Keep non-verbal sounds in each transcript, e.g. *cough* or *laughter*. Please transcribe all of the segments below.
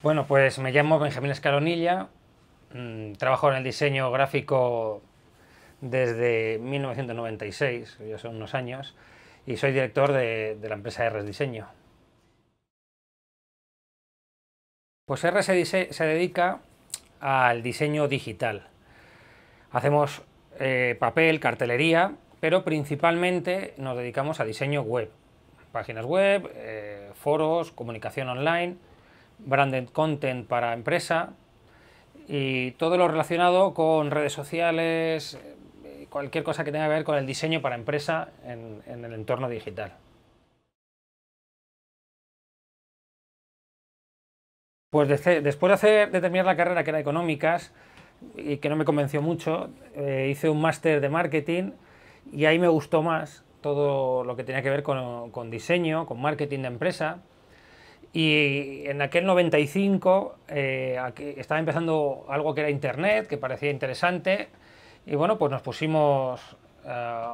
Bueno, pues me llamo Benjamín Escalonilla, mm, trabajo en el diseño gráfico desde 1996, ya son unos años, y soy director de, la empresa RS Diseño. Pues R se, dedica al diseño digital. Hacemos eh, papel, cartelería, pero principalmente nos dedicamos a diseño web, páginas web, eh, foros, comunicación online branded content para empresa y todo lo relacionado con redes sociales, eh, cualquier cosa que tenga que ver con el diseño para empresa en, el entorno digital. Pues después de, terminar la carrera que era económicas y que no me convenció mucho, eh, hice un máster de marketing y ahí me gustó más todo lo que tenía que ver con diseño, con marketing de empresa. Y en aquel 95 eh, estaba empezando algo que era Internet, que parecía interesante. Y bueno, pues nos pusimos eh,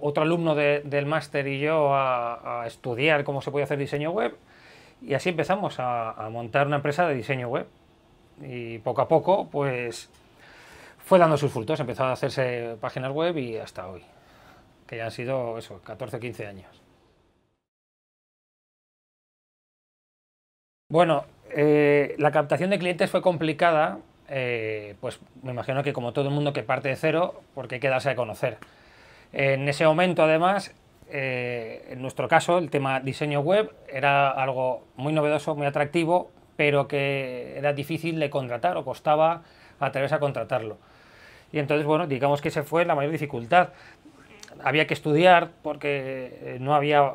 otro alumno del máster y yo a, estudiar cómo se podía hacer diseño web. Y así empezamos a, montar una empresa de diseño web. Y poco a poco, pues fue dando sus frutos. Empezó a hacerse páginas web y hasta hoy, que ya han sido eso, 14, 15 años. Bueno, eh, la captación de clientes fue complicada, eh, pues me imagino que como todo el mundo que parte de cero, porque quedarse a conocer. En ese momento, además, eh, en nuestro caso, el tema diseño web era algo muy novedoso, muy atractivo, pero que era difícil de contratar o costaba atreverse a contratarlo. Y entonces, bueno, digamos que esa fue la mayor dificultad. Había que estudiar porque no había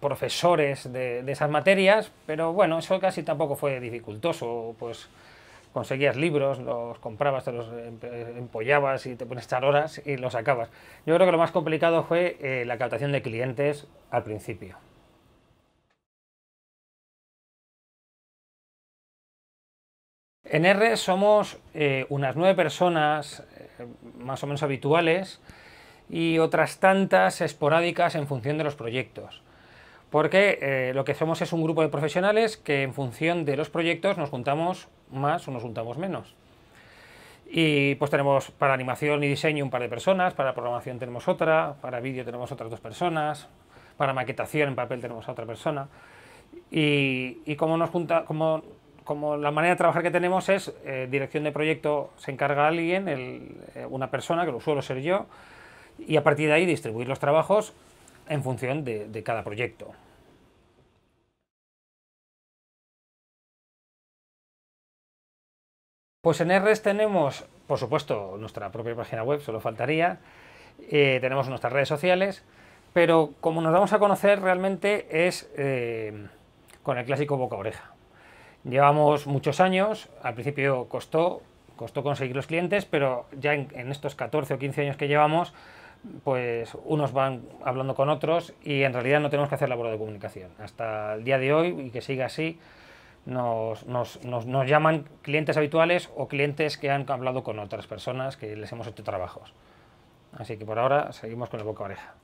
profesores de, esas materias, pero bueno, eso casi tampoco fue dificultoso, pues conseguías libros, los comprabas, te los em, eh, empollabas y te pones echar horas y los sacabas. Yo creo que lo más complicado fue eh, la captación de clientes al principio. En R somos eh, unas nueve personas más o menos habituales y otras tantas esporádicas en función de los proyectos porque eh, lo que hacemos es un grupo de profesionales que en función de los proyectos nos juntamos más o nos juntamos menos. Y pues tenemos para animación y diseño un par de personas, para programación tenemos otra, para vídeo tenemos otras dos personas, para maquetación en papel tenemos a otra persona. Y, como nos junta, como, como la manera de trabajar que tenemos es eh, dirección de proyecto se encarga alguien, eh, una persona, que lo suelo ser yo, y a partir de ahí distribuir los trabajos en función de, cada proyecto. Pues en REST tenemos, por supuesto, nuestra propia página web, solo faltaría. Eh, tenemos nuestras redes sociales, pero como nos vamos a conocer realmente es eh, con el clásico boca oreja. Llevamos muchos años, al principio costó, costó conseguir los clientes, pero ya en estos 14 o 15 años que llevamos, pues unos van hablando con otros y en realidad no tenemos que hacer labor de comunicación. Hasta el día de hoy, y que siga así, nos, llaman clientes habituales o clientes que han hablado con otras personas que les hemos hecho trabajos. Así que por ahora seguimos con el boca oreja.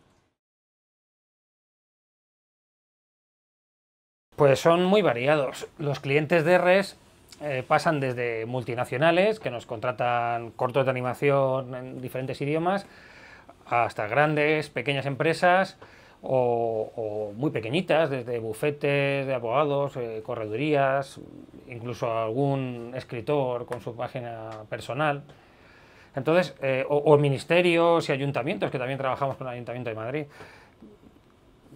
Pues son muy variados. Los clientes de RES eh, pasan desde multinacionales que nos contratan cortos de animación en diferentes idiomas hasta grandes, pequeñas empresas o, muy pequeñitas, desde bufetes de abogados, eh, corredurías, incluso algún escritor con su página personal. Entonces, eh, o, ministerios y ayuntamientos, que también trabajamos con el Ayuntamiento de Madrid.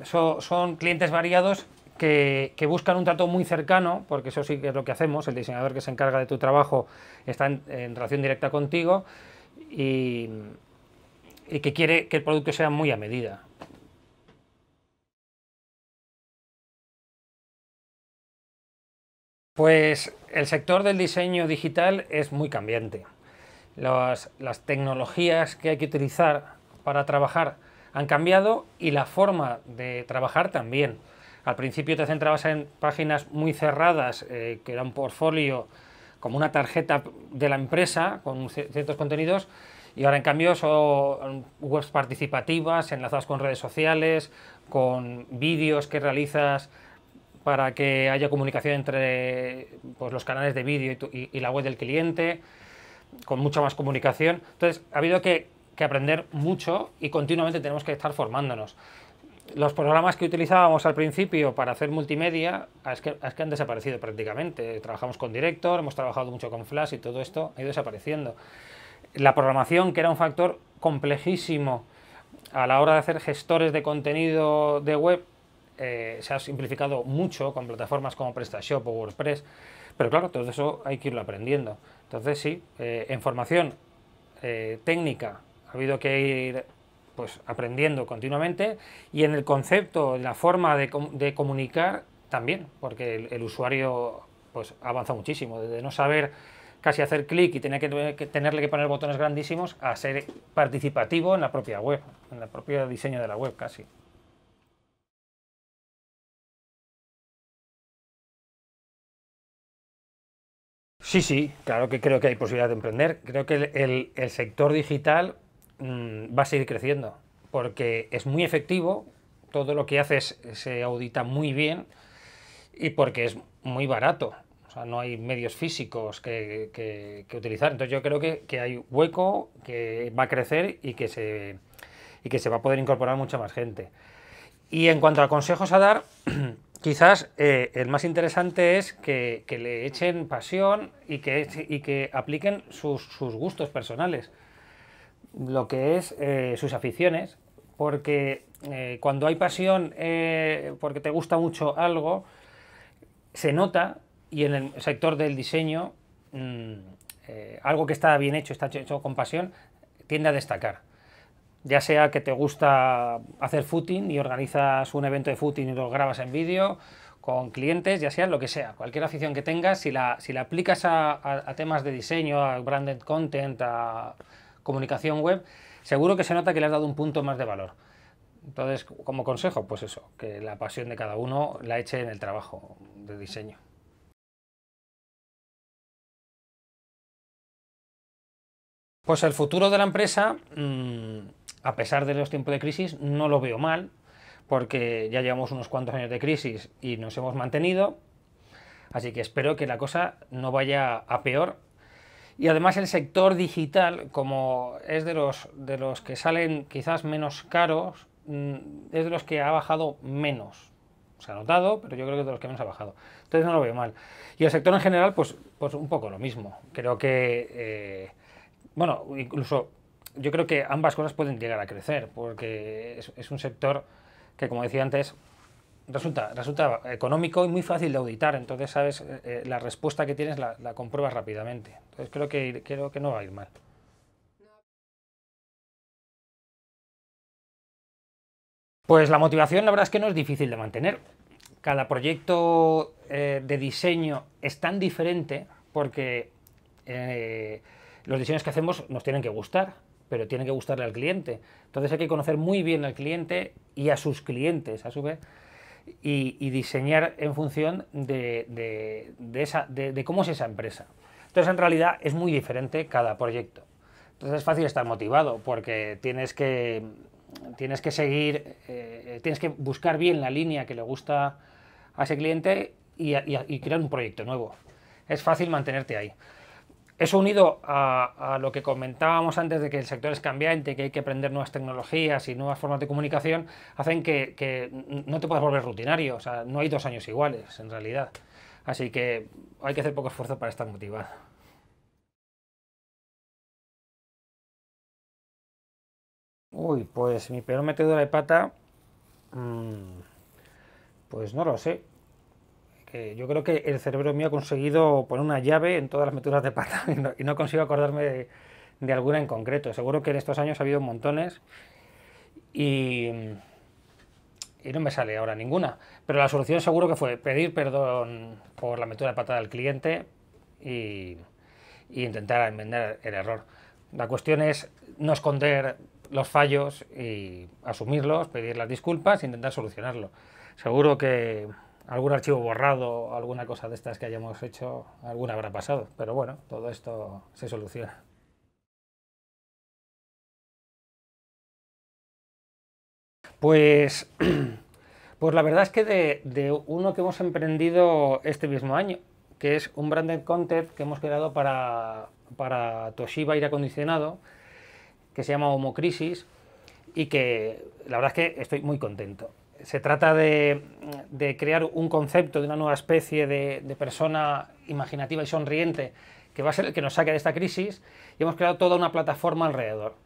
son clientes variados que, buscan un trato muy cercano, porque eso sí que es lo que hacemos, el diseñador que se encarga de tu trabajo está en, en relación directa contigo y, y que quiere que el producto sea muy a medida. Pues el sector del diseño digital es muy cambiante. Las, tecnologías que hay que utilizar para trabajar han cambiado y la forma de trabajar también. Al principio te centrabas en páginas muy cerradas, eh, que era un portfolio como una tarjeta de la empresa con ciertos contenidos, y ahora, en cambio, son webs participativas, enlazadas con redes sociales, con vídeos que realizas para que haya comunicación entre pues, los canales de vídeo y, la web del cliente, con mucha más comunicación. Entonces, ha habido que, aprender mucho y continuamente tenemos que estar formándonos los programas que utilizábamos al principio para hacer multimedia que, es que, han desaparecido prácticamente. Trabajamos con Director, hemos trabajado mucho con Flash y todo esto ha ido desapareciendo la programación, que era un factor complejísimo a la hora de hacer gestores de contenido de web, eh, se ha simplificado mucho con plataformas como PrestaShop o WordPress, pero claro, todo eso hay que irlo aprendiendo. Entonces sí, eh, en formación eh, técnica ha habido que ir pues, aprendiendo continuamente y en el concepto, en la forma de, comunicar también, porque el, usuario pues, avanza muchísimo, desde no saber casi hacer clic y tener que, tenerle que poner botones grandísimos a ser participativo en la propia web, en el propio diseño de la web casi. Sí, sí, claro que creo que hay posibilidad de emprender. Creo que el, sector digital mm, va a seguir creciendo porque es muy efectivo, todo lo que haces se audita muy bien y porque es muy barato no hay medios físicos que, utilizar. Entonces yo creo que, hay hueco que va a crecer y que, se, que se va a poder incorporar mucha más gente. Y en cuanto a consejos a dar, *clears throat* quizás eh, el más interesante es que, le echen pasión y que, y que apliquen sus, gustos personales, lo que es eh, sus aficiones, porque eh, cuando hay pasión, porque te gusta mucho algo, se nota y en el sector del diseño, mm, eh, algo que está bien hecho, está hecho con pasión, tiende a destacar. Ya sea que te gusta hacer footing y organizas un evento de footing y lo grabas en vídeo, con clientes, ya sea lo que sea, cualquier afición que tengas, si la, si la aplicas a temas de diseño, a branded content, a comunicación web, seguro que se nota que le has dado un punto más de valor. Entonces, como consejo, pues eso, que la pasión de cada uno la eche en el trabajo de diseño. Pues el futuro de la empresa, mm, a pesar de los tiempos de crisis, no lo veo mal, porque ya llevamos unos cuantos años de crisis y nos hemos mantenido, así que espero que la cosa no vaya a peor. Y además el sector digital, como es de los, de los que salen quizás menos caros, mm, es de los que ha bajado menos. Se ha notado, pero yo creo que de los que menos ha bajado. Entonces no lo veo mal. Y el sector en general, pues, pues un poco lo mismo. Creo que... Eh, bueno, incluso yo creo que ambas cosas pueden llegar a crecer, porque es, un sector que, como decía antes, resulta, resulta económico y muy fácil de auditar, entonces sabes, eh, eh, la respuesta que tienes la, compruebas rápidamente. Entonces creo que, que no va a ir mal. Pues la motivación la verdad es que no es difícil de mantener. Cada proyecto eh, de diseño es tan diferente porque los diseños que hacemos nos tienen que gustar, pero tienen que gustarle al cliente. Entonces hay que conocer muy bien al cliente y a sus clientes, a su vez, y, diseñar en función de, cómo es esa empresa. Entonces en realidad es muy diferente cada proyecto. Entonces es fácil estar motivado porque tienes que, tienes que seguir, eh, tienes que buscar bien la línea que le gusta a ese cliente y crear un proyecto nuevo. Es fácil mantenerte ahí. Eso unido a, lo que comentábamos antes de que el sector es cambiante, que hay que aprender nuevas tecnologías y nuevas formas de comunicación, hacen que, no te puedas volver rutinario. O sea, no hay dos años iguales, en realidad. Así que hay que hacer poco esfuerzo para estar motivado. Uy, pues mi peor metedura de pata... Mm, pues no lo sé yo creo que el cerebro mío ha conseguido poner una llave en todas las meturas de pata *laughs* y no, consigo acordarme de, alguna en concreto. Seguro que en estos años ha habido montones y, no me sale ahora ninguna. Pero la solución seguro que fue pedir perdón por la metura de pata del cliente y, y intentar enmendar el error. La cuestión es no esconder los fallos y asumirlos, pedir las disculpas, e intentar solucionarlo. Seguro que algún archivo borrado, alguna cosa de estas que hayamos hecho, alguna habrá pasado. Pero bueno, todo esto se soluciona. Pues, *clears throat* pues la verdad es que de, uno que hemos emprendido este mismo año, que es un branded content que hemos creado para, Toshiba aire acondicionado, que se llama Homo Crisis, y que la verdad es que estoy muy contento se trata de, crear un concepto de una nueva especie de, persona imaginativa y sonriente que va a ser el que nos saque de esta crisis y hemos creado toda una plataforma alrededor.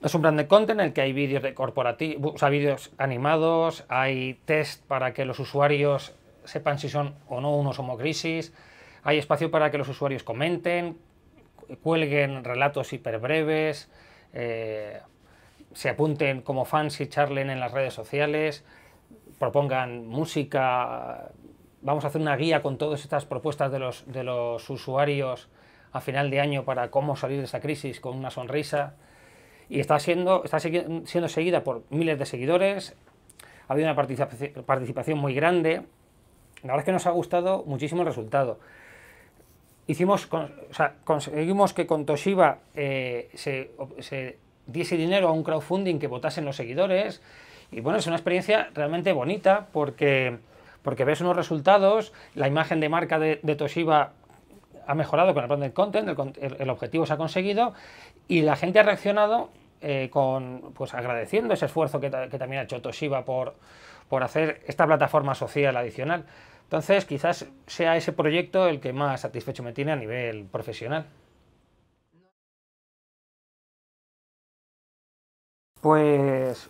Es un brand de content en el que hay vídeos de corporativos, vídeos animados, hay test para que los usuarios sepan si son o no unos homocrisis, hay espacio para que los usuarios comenten, cuelguen relatos hiperbreves, breves, eh, se apunten como fans y charlen en las redes sociales, propongan música. Vamos a hacer una guía con todas estas propuestas de los, de los usuarios a final de año para cómo salir de esta crisis con una sonrisa. Y está siendo, está siendo seguida por miles de seguidores. Ha habido una participación muy grande. La verdad es que nos ha gustado muchísimo el resultado. Hicimos, conseguimos que con Toshiba eh, se diese dinero a un crowdfunding que votasen los seguidores. Y bueno, es una experiencia realmente bonita porque, porque ves unos resultados, la imagen de marca de, Toshiba ha mejorado con el content, el, objetivo se ha conseguido y la gente ha reaccionado eh, con, pues agradeciendo ese esfuerzo que, también ha hecho Toshiba por, por hacer esta plataforma social adicional. Entonces, quizás sea ese proyecto el que más satisfecho me tiene a nivel profesional. Pues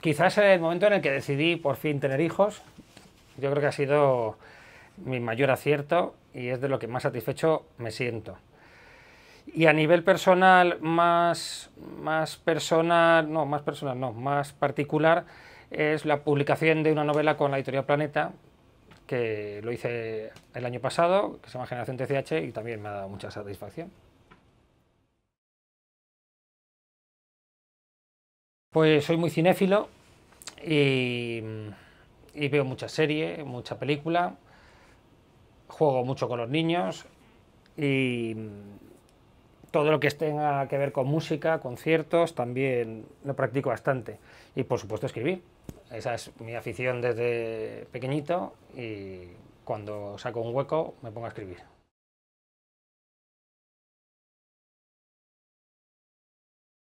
quizás el momento en el que decidí por fin tener hijos, yo creo que ha sido mi mayor acierto y es de lo que más satisfecho me siento. Y a nivel personal, más, más personal, no, más personal, no, más particular, es la publicación de una novela con la editorial Planeta, que lo hice el año pasado, que se llama Generación TCH y también me ha dado mucha satisfacción. Pues soy muy cinéfilo y, veo mucha serie, mucha película, juego mucho con los niños y todo lo que tenga que ver con música, conciertos, también lo practico bastante. Y por supuesto escribir. Esa es mi afición desde pequeñito y cuando saco un hueco me pongo a escribir.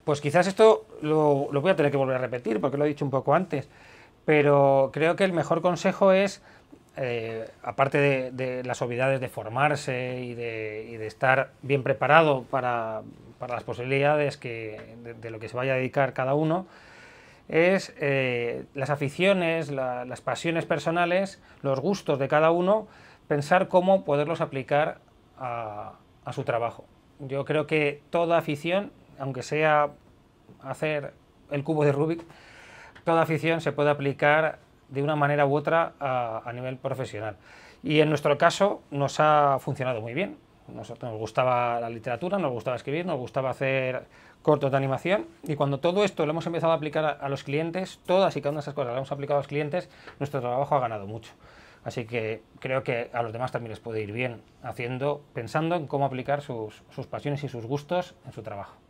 Pues quizás esto lo, voy a tener que volver a repetir porque lo he dicho un poco antes, pero creo que el mejor consejo es eh, aparte de, las obviedades de formarse y de, estar bien preparado para, las posibilidades que, de, lo que se vaya a dedicar cada uno, es eh, las aficiones, las pasiones personales, los gustos de cada uno, pensar cómo poderlos aplicar a, a su trabajo. Yo creo que toda afición, aunque sea hacer el cubo de Rubik, toda afición se puede aplicar de una manera u otra a, nivel profesional. Y en nuestro caso nos ha funcionado muy bien. nos gustaba la literatura, nos gustaba escribir, nos gustaba hacer cortos de animación y cuando todo esto lo hemos empezado a aplicar a, los clientes, todas y cada una de esas cosas lo hemos aplicado a los clientes, nuestro trabajo ha ganado mucho. Así que creo que a los demás también les puede ir bien haciendo, pensando en cómo aplicar sus pasiones y sus gustos en su trabajo.